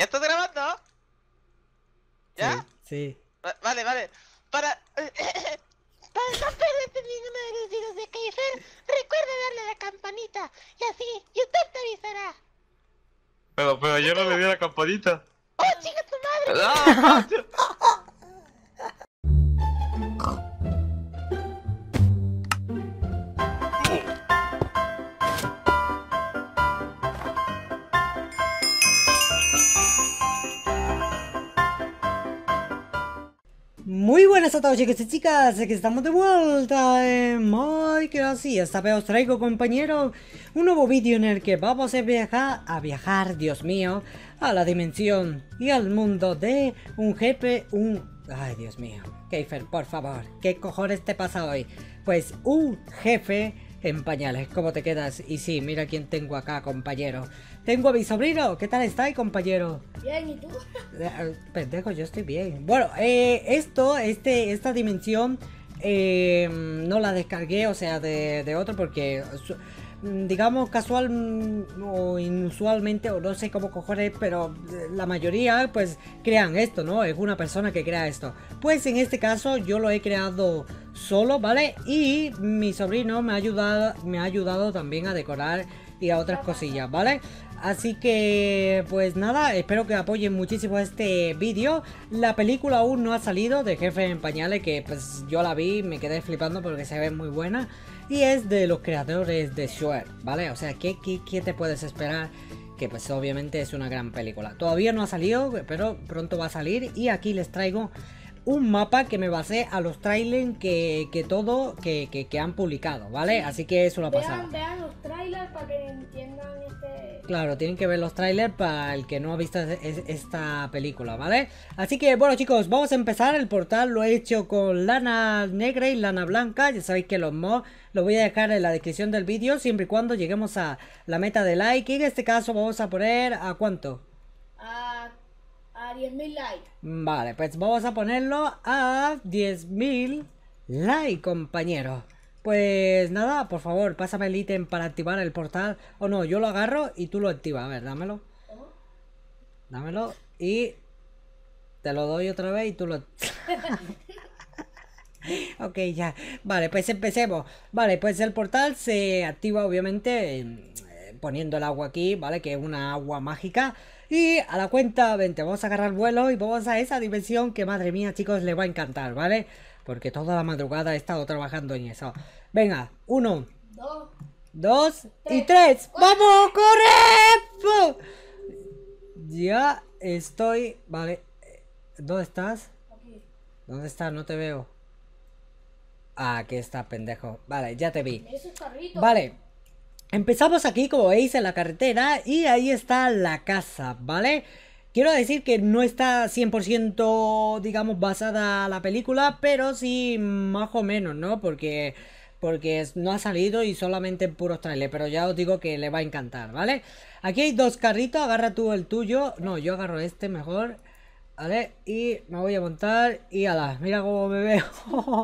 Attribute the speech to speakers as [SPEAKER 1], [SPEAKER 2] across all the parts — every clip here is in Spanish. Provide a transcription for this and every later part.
[SPEAKER 1] ¿Ya estás grabando? ¿Ya? Sí. vale, vale. Para. Para no perderte ninguno de los videos de Kaifer, recuerda darle la campanita y así YouTube te avisará. Pero, pero yo no le di la campanita. ¡Oh, chica tu madre! Ah, a chicos chicas, que estamos de vuelta muy que así esta vez os traigo compañero un nuevo vídeo en el que vamos a viajar, a viajar, Dios mío, a la dimensión y al mundo de un jefe, un... Ay Dios mío, Keifer, por favor, ¿qué cojones te pasa hoy? Pues un jefe en pañales. ¿Cómo te quedas? Y sí, mira quién tengo acá, compañero. Tengo a mi sobrino. ¿Qué tal estáis, compañero? Bien, ¿y tú? Eh, pendejo, yo estoy bien. Bueno, eh, esto, este, esta dimensión... Eh, no la descargué, o sea, de, de otro porque Mm, digamos, casual mm, o inusualmente, o no sé cómo cojones, pero eh, la mayoría, pues, crean esto, ¿no? Es una persona que crea esto. Pues en este caso yo lo he creado solo, ¿vale? Y mi sobrino me ha ayudado, me ha ayudado también a decorar y a otras cosillas, ¿vale? Así que, pues nada, espero que apoyen muchísimo este vídeo. La película aún no ha salido de Jefe en Pañales, que pues yo la vi me quedé flipando porque se ve muy buena y es de los creadores de Shuer, ¿vale? O sea, ¿qué, te puedes esperar? Que pues obviamente es una gran película. Todavía no ha salido, pero pronto va a salir y aquí les traigo un mapa que me basé a los trailers que, todo que, han publicado, ¿vale? Así que es una pasada. entiendan Claro, tienen que ver los trailers para el que no ha visto esta película, ¿vale? Así que bueno chicos, vamos a empezar. El portal lo he hecho con lana negra y lana blanca. Ya sabéis que los mods los voy a dejar en la descripción del vídeo siempre y cuando lleguemos a la meta de like. Y en este caso vamos a poner a cuánto? A, a 10.000 likes. Vale, pues vamos a ponerlo a 10.000 likes, compañeros. Pues nada, por favor, pásame el ítem para activar el portal. O no, yo lo agarro y tú lo activas. A ver, dámelo. Dámelo y te lo doy otra vez y tú lo... ok, ya. Vale, pues empecemos. Vale, pues el portal se activa obviamente eh, poniendo el agua aquí, ¿vale? Que es una agua mágica. Y a la cuenta 20 vamos a agarrar vuelo y vamos a esa dimensión que madre mía chicos le va a encantar, ¿vale? vale porque toda la madrugada he estado trabajando en eso. Venga, uno. Dos. Dos y tres. ¡Vamos, corre! Ya estoy... Vale. ¿Dónde estás? ¿Dónde estás? No te veo. Ah, aquí está, pendejo. Vale, ya te vi. vale. Empezamos aquí, como veis, en la carretera y ahí está la casa, ¿vale? vale Quiero decir que no está 100% digamos basada la película, pero sí más o menos, ¿no? Porque porque no ha salido y solamente en puros trailers, pero ya os digo que le va a encantar, ¿vale? Aquí hay dos carritos, agarra tú el tuyo, no, yo agarro este mejor. Vale, y me voy a montar y ala, mira cómo me veo.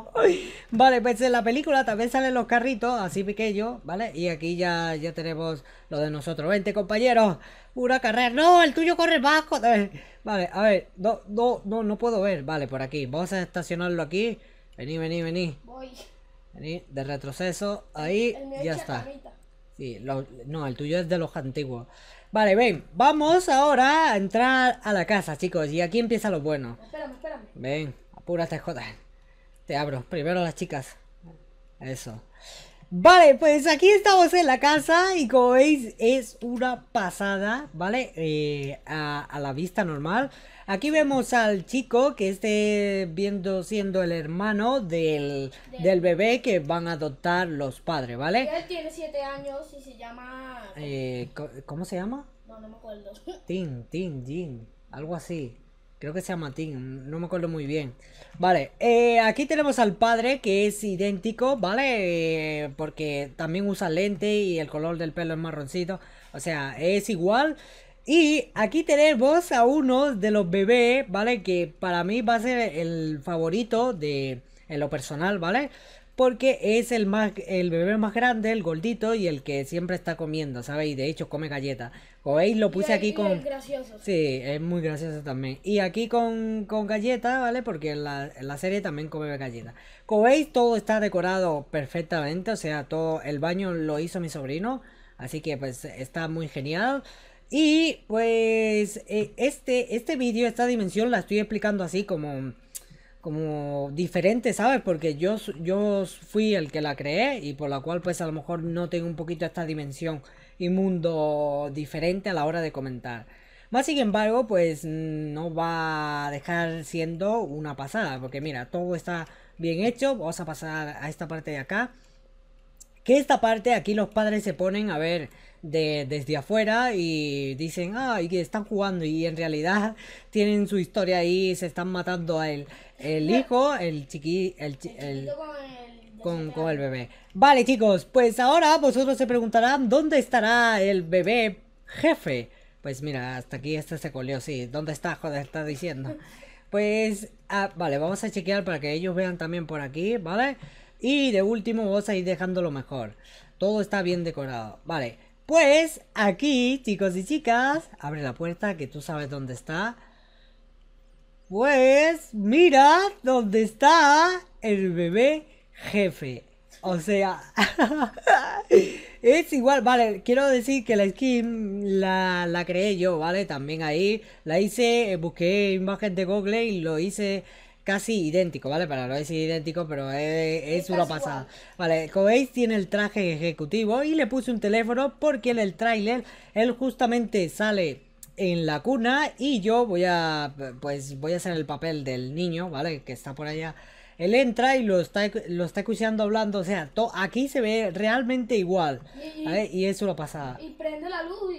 [SPEAKER 1] vale, pues en la película también salen los carritos, así pequeños, ¿vale? Y aquí ya, ya tenemos lo de nosotros. Vente, compañeros, pura carrera. No, el tuyo corre bajo. Vale, a ver, no, no, no, puedo ver. Vale, por aquí. Vamos a estacionarlo aquí. Vení, vení, vení. Voy. Vení, de retroceso. Ahí, ya está. Sí, no, el tuyo es de los antiguos. Vale, ven, vamos ahora a entrar a la casa, chicos, y aquí empieza lo bueno. Espérame, espérame. Ven, apúrate, joder. Te abro, primero las chicas. Eso. Vale, pues aquí estamos en la casa y como veis es una pasada, ¿vale? Eh, a, la vista normal. Aquí vemos al chico que esté viendo siendo el hermano del, bebé que van a adoptar los padres, ¿vale? Él tiene 7 años y se llama... Eh, ¿Cómo se llama? No, no me acuerdo. Tin, Tin, Jin, algo así. Creo que sea Matín, no me acuerdo muy bien. Vale, eh, aquí tenemos al padre que es idéntico, ¿vale? porque también usa lente y el color del pelo es marroncito. O sea, es igual. Y aquí tenemos a uno de los bebés, ¿vale? Que para mí va a ser el favorito de en lo personal, ¿vale? porque es el, más, el bebé más grande, el gordito y el que siempre está comiendo, ¿sabéis? De hecho, come galletas. ¿Veis? Lo puse aquí con... Es gracioso. Sí, es muy gracioso también. Y aquí con, con galleta, ¿vale? Porque en la, la serie también come galletas. Como veis, todo está decorado perfectamente, o sea, todo el baño lo hizo mi sobrino, así que pues está muy genial. Y pues eh, este, este vídeo, esta dimensión la estoy explicando así como como diferente, ¿sabes? Porque yo, yo fui el que la creé y por la cual pues a lo mejor no tengo un poquito esta dimensión y mundo diferente a la hora de comentar. Más sin embargo, pues mm, no va a dejar siendo una pasada, porque mira, todo está bien hecho, vamos a pasar a esta parte de acá. Que esta parte aquí los padres se ponen a ver desde afuera y dicen, ah, y que están jugando y en realidad tienen su historia ahí, se están matando a el hijo, el chiqui, el, con, el bebé. Vale chicos, pues ahora vosotros se preguntarán, ¿dónde estará el bebé jefe? Pues mira, hasta aquí este se colió, sí, ¿dónde está? Joder, está diciendo. Pues, ah, vale, vamos a chequear para que ellos vean también por aquí, ¿vale? Y de último vos a ir dejando lo mejor. Todo está bien decorado. Vale, pues aquí, chicos y chicas, abre la puerta que tú sabes dónde está. Pues mira dónde está el bebé jefe. O sea, es igual, vale, quiero decir que la skin la, creé yo, ¿vale? También ahí la hice, eh, busqué imagen de Google y lo hice casi idéntico, ¿vale? Para no decir idéntico, pero es, una pasada. Vale, como tiene el traje ejecutivo y le puse un teléfono porque en el tráiler él justamente sale en la cuna y yo voy a pues voy a hacer el papel del niño, ¿vale? Que está por allá. Él entra y lo está, lo está escuchando hablando, o sea, todo aquí se ve realmente igual. Y, es una pasada Y prende la luz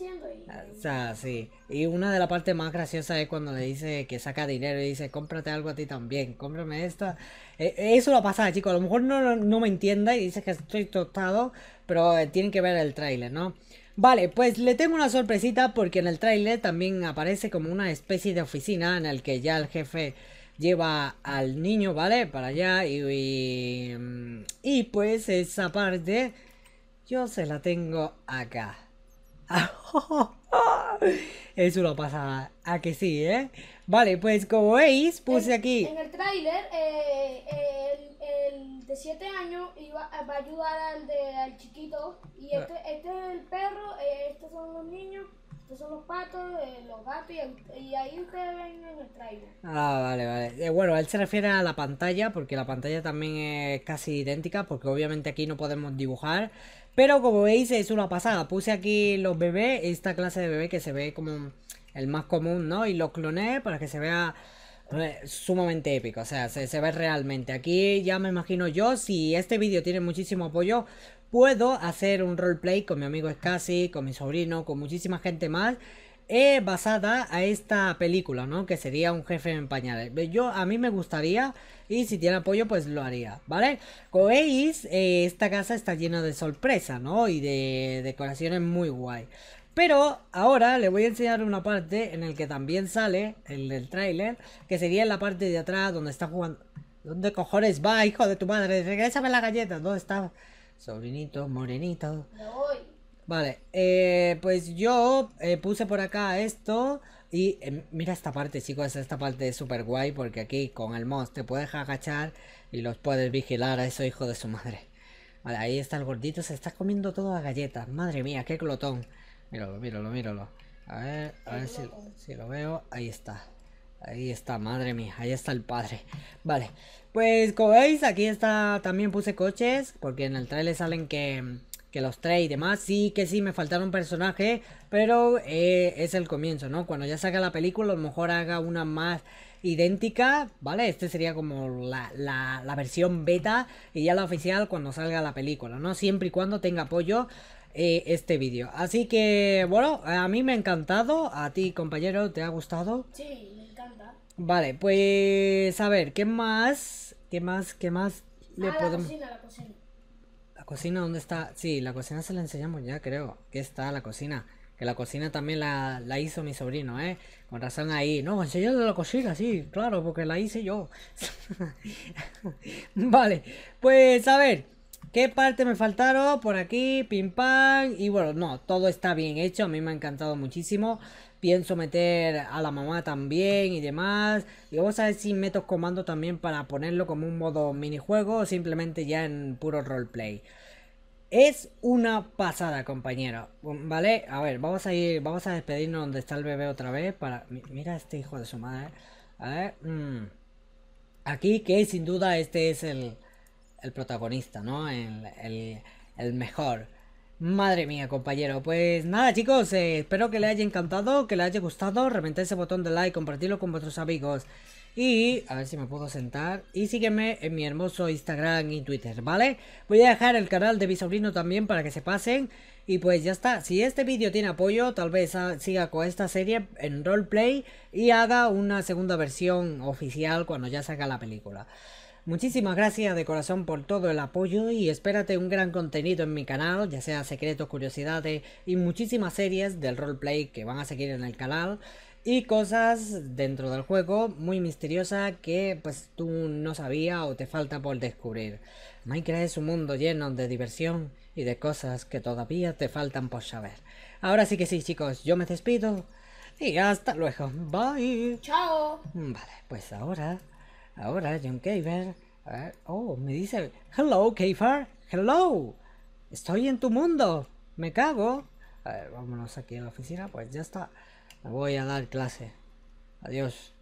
[SPEAKER 1] y... Ah, o sea, sí. Y una de las partes más graciosas es cuando le dice que saca dinero y dice, cómprate algo a ti también, cómprame esto e, e, eso lo pasa, chicos. A lo mejor no, me entienda y dice que estoy tostado, pero eh, tienen que ver el tráiler, ¿no? Vale, pues le tengo una sorpresita porque en el tráiler también aparece como una especie de oficina en el que ya el jefe lleva al niño, ¿vale? Para allá y, y mm, pues esa parte yo se la tengo acá. Eso lo pasa a que sí, ¿eh? Vale, pues como veis, puse aquí. En el tráiler, eh, el, de 7 años iba, va a ayudar al, al chiquito. Y ah. este, este, es el perro, eh, estos son los niños. Estos son los patos, eh, los gatos y, ahí ustedes ven el trailer. Ah, vale, vale. Eh, bueno, él se refiere a la pantalla porque la pantalla también es casi idéntica porque obviamente aquí no podemos dibujar. Pero como veis es una pasada. Puse aquí los bebés, esta clase de bebé que se ve como el más común, ¿no? Y los cloné para que se vea eh, sumamente épico, o sea, se, se, ve realmente. Aquí ya me imagino yo, si este vídeo tiene muchísimo apoyo, puedo hacer un roleplay con mi amigo Scassi, con mi sobrino, con muchísima gente más. Eh, basada a esta película, ¿no? Que sería un jefe en pañales. Yo, a mí me gustaría y si tiene apoyo, pues lo haría, ¿vale? Como veis, eh, esta casa está llena de sorpresa, ¿no? Y de decoraciones muy guay. Pero ahora le voy a enseñar una parte en el que también sale, el del tráiler, que sería en la parte de atrás donde está jugando... ¿Dónde cojones va, hijo de tu madre? Regrésame la galleta, ¿dónde está? Sobrinito, morenito. Vale, eh, pues yo eh, puse por acá esto. Y eh, mira esta parte, chicos, esta parte es súper guay porque aquí con el monstruo te puedes agachar y los puedes vigilar a esos hijos de su madre. Vale, ahí está el gordito, se está comiendo todo a galletas. Madre mía, qué glotón. Míralo, míralo, míralo. A ver, a ver si lo veo. Ahí está. Ahí está, madre mía, ahí está el padre. Vale, pues como veis, aquí está, también puse coches, porque en el trailer salen que, que los tres y demás. Sí que sí, me faltaron personajes, pero eh, es el comienzo, ¿no? Cuando ya salga la película, a lo mejor haga una más idéntica, ¿vale? Este sería como la, versión beta y ya la oficial cuando salga la película, ¿no? Siempre y cuando tenga apoyo eh, este vídeo. Así que, bueno, a mí me ha encantado, a ti compañero, ¿te ha gustado? Sí. Vale, pues a ver, ¿qué más? ¿Qué más? ¿Qué más? Le ah, podemos... la cocina, la cocina. ¿La cocina dónde está? Sí, la cocina se la enseñamos ya, creo. ¿Qué está la cocina. Que la cocina también la, hizo mi sobrino, ¿eh? Con razón ahí. No, enseñándole la cocina, sí, claro, porque la hice yo. vale, pues a ver. ¿Qué parte me faltaron? Por aquí, pim pam. Y bueno, no, todo está bien hecho. A mí me ha encantado muchísimo pienso meter a la mamá también y demás. Y vamos a ver si meto comando también para ponerlo como un modo minijuego o simplemente ya en puro roleplay. Es una pasada, compañero. Vale, a ver, vamos a ir, vamos a despedirnos donde está el bebé otra vez para... Mira este hijo de su madre. A ver, mm. aquí que sin duda este es el, protagonista, ¿no? El, el, el mejor. Madre mía, compañero. Pues nada, chicos, eh, espero que les haya encantado, que les haya gustado. Reventad ese botón de like, compartirlo con vuestros amigos. Y a ver si me puedo sentar. Y sígueme en mi hermoso Instagram y Twitter, ¿vale? Voy a dejar el canal de mi sobrino también para que se pasen. Y pues ya está. Si este vídeo tiene apoyo, tal vez siga con esta serie en roleplay y haga una segunda versión oficial cuando ya salga la película. Muchísimas gracias de corazón por todo el apoyo y espérate un gran contenido en mi canal, ya sea secretos, curiosidades y muchísimas series del roleplay que van a seguir en el canal y cosas dentro del juego muy misteriosas que pues tú no sabías o te falta por descubrir. Minecraft es un mundo lleno de diversión y de cosas que todavía te faltan por saber. Ahora sí que sí chicos, yo me despido y hasta luego. Bye. Chao. Vale, pues ahora... Ahora John ver Oh, me dice, hello Kaver hello. Estoy en tu mundo. Me cago. A ver, vámonos aquí a la oficina. Pues ya está. Me voy a dar clase. Adiós.